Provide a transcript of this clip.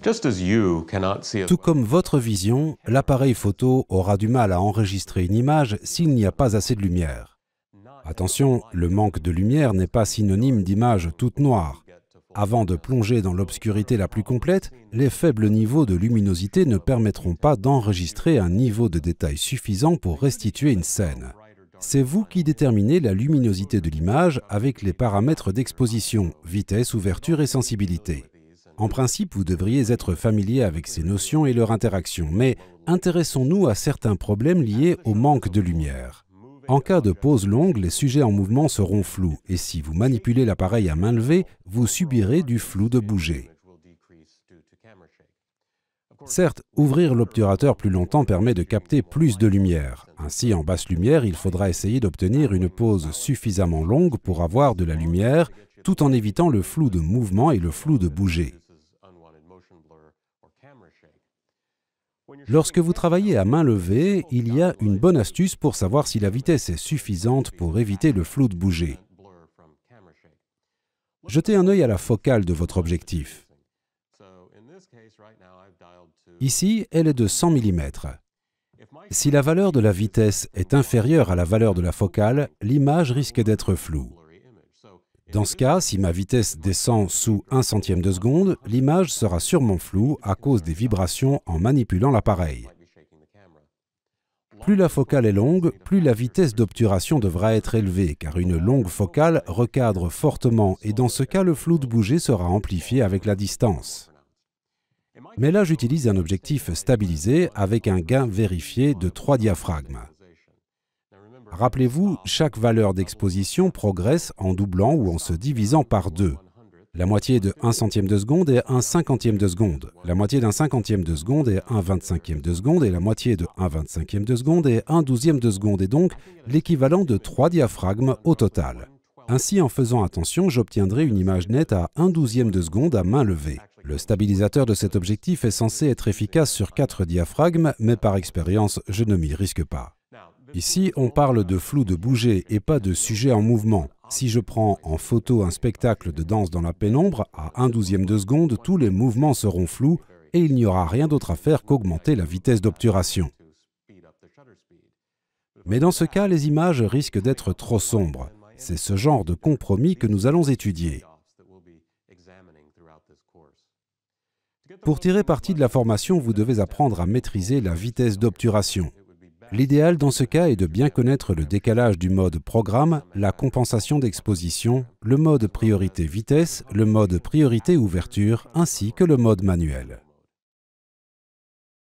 Tout comme votre vision, l'appareil photo aura du mal à enregistrer une image s'il n'y a pas assez de lumière. Attention, le manque de lumière n'est pas synonyme d'image toute noire. Avant de plonger dans l'obscurité la plus complète, les faibles niveaux de luminosité ne permettront pas d'enregistrer un niveau de détail suffisant pour restituer une scène. C'est vous qui déterminez la luminosité de l'image avec les paramètres d'exposition, vitesse, ouverture et sensibilité. En principe, vous devriez être familier avec ces notions et leur interaction, mais intéressons-nous à certains problèmes liés au manque de lumière. En cas de pause longue, les sujets en mouvement seront flous, et si vous manipulez l'appareil à main levée, vous subirez du flou de bouger. Certes, ouvrir l'obturateur plus longtemps permet de capter plus de lumière. Ainsi, en basse lumière, il faudra essayer d'obtenir une pause suffisamment longue pour avoir de la lumière, tout en évitant le flou de mouvement et le flou de bouger. Lorsque vous travaillez à main levée, il y a une bonne astuce pour savoir si la vitesse est suffisante pour éviter le flou de bouger. Jetez un œil à la focale de votre objectif. Ici, elle est de 100 mm. Si la valeur de la vitesse est inférieure à la valeur de la focale, l'image risque d'être floue. Dans ce cas, si ma vitesse descend sous 1 centième de seconde, l'image sera sûrement floue à cause des vibrations en manipulant l'appareil. Plus la focale est longue, plus la vitesse d'obturation devra être élevée, car une longue focale recadre fortement et dans ce cas, le flou de bouger sera amplifié avec la distance. Mais là, j'utilise un objectif stabilisé avec un gain vérifié de 3 diaphragmes. Rappelez-vous, chaque valeur d'exposition progresse en doublant ou en se divisant par deux. La moitié de 1 centième de seconde est 1 cinquantième de seconde. La moitié d'un cinquantième de seconde est 1 vingt-cinquième de seconde. Et la moitié de 1 vingt-cinquième de seconde est 1 douzième de seconde. Et donc l'équivalent de 3 diaphragmes au total. Ainsi, en faisant attention, j'obtiendrai une image nette à 1 douzième de seconde à main levée. Le stabilisateur de cet objectif est censé être efficace sur 4 diaphragmes, mais par expérience, je ne m'y risque pas. Ici, on parle de flou de bouger et pas de sujet en mouvement. Si je prends en photo un spectacle de danse dans la pénombre, à un douzième de seconde, tous les mouvements seront flous et il n'y aura rien d'autre à faire qu'augmenter la vitesse d'obturation. Mais dans ce cas, les images risquent d'être trop sombres. C'est ce genre de compromis que nous allons étudier. Pour tirer parti de la formation, vous devez apprendre à maîtriser la vitesse d'obturation. L'idéal dans ce cas est de bien connaître le décalage du mode programme, la compensation d'exposition, le mode priorité vitesse, le mode priorité ouverture ainsi que le mode manuel.